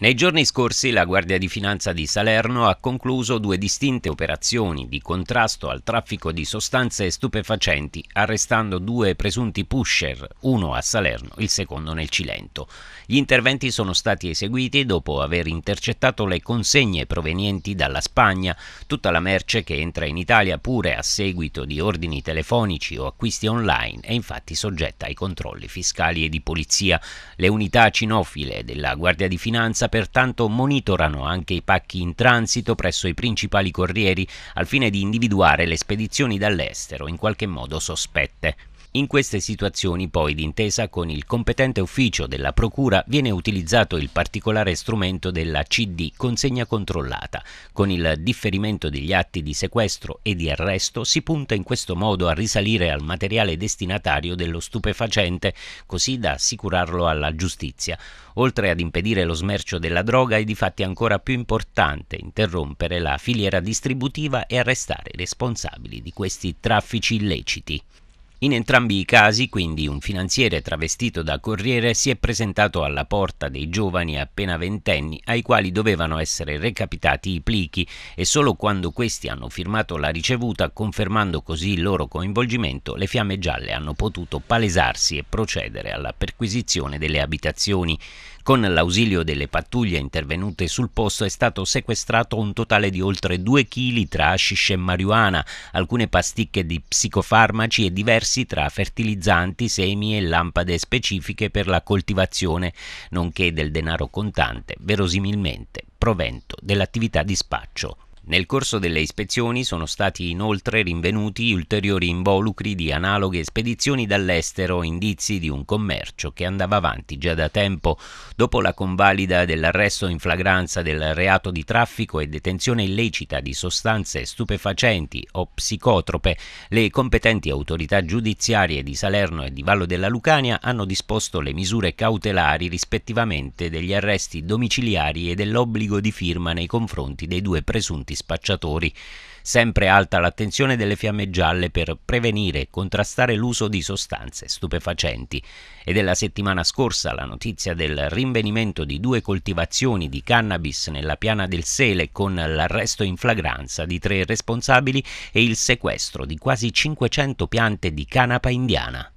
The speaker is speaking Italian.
Nei giorni scorsi la Guardia di Finanza di Salerno ha concluso due distinte operazioni di contrasto al traffico di sostanze stupefacenti, arrestando due presunti pusher, uno a Salerno, il secondo nel Cilento. Gli interventi sono stati eseguiti dopo aver intercettato le consegne provenienti dalla Spagna, tutta la merce che entra in Italia pure a seguito di ordini telefonici o acquisti online è infatti soggetta ai controlli fiscali e di polizia. Le unità cinofile della Guardia di Finanza pertanto monitorano anche i pacchi in transito presso i principali corrieri al fine di individuare le spedizioni dall'estero in qualche modo sospette. In queste situazioni poi, d'intesa con il competente ufficio della Procura, viene utilizzato il particolare strumento della CD consegna controllata. Con il differimento degli atti di sequestro e di arresto si punta in questo modo a risalire al materiale destinatario dello stupefacente, così da assicurarlo alla giustizia. Oltre ad impedire lo smercio della droga è di fatti ancora più importante interrompere la filiera distributiva e arrestare i responsabili di questi traffici illeciti. In entrambi i casi, quindi, un finanziere travestito da corriere si è presentato alla porta dei giovani appena ventenni ai quali dovevano essere recapitati i plichi e solo quando questi hanno firmato la ricevuta, confermando così il loro coinvolgimento, le fiamme gialle hanno potuto palesarsi e procedere alla perquisizione delle abitazioni. Con l'ausilio delle pattuglie intervenute sul posto è stato sequestrato un totale di oltre 2 kg tra hashish e marijuana, alcune pasticche di psicofarmaci e diverse scegliersi tra fertilizzanti, semi e lampade specifiche per la coltivazione, nonché del denaro contante, verosimilmente provento dell'attività di spaccio nel corso delle ispezioni sono stati inoltre rinvenuti ulteriori involucri di analoghe spedizioni dall'estero, indizi di un commercio che andava avanti già da tempo. Dopo la convalida dell'arresto in flagranza del reato di traffico e detenzione illecita di sostanze stupefacenti o psicotrope, le competenti autorità giudiziarie di Salerno e di Vallo della Lucania hanno disposto le misure cautelari rispettivamente degli arresti domiciliari e dell'obbligo di firma nei confronti dei due presunti spacciatori. Sempre alta l'attenzione delle fiamme gialle per prevenire e contrastare l'uso di sostanze stupefacenti. Ed è la settimana scorsa la notizia del rinvenimento di due coltivazioni di cannabis nella piana del Sele con l'arresto in flagranza di tre responsabili e il sequestro di quasi 500 piante di canapa indiana.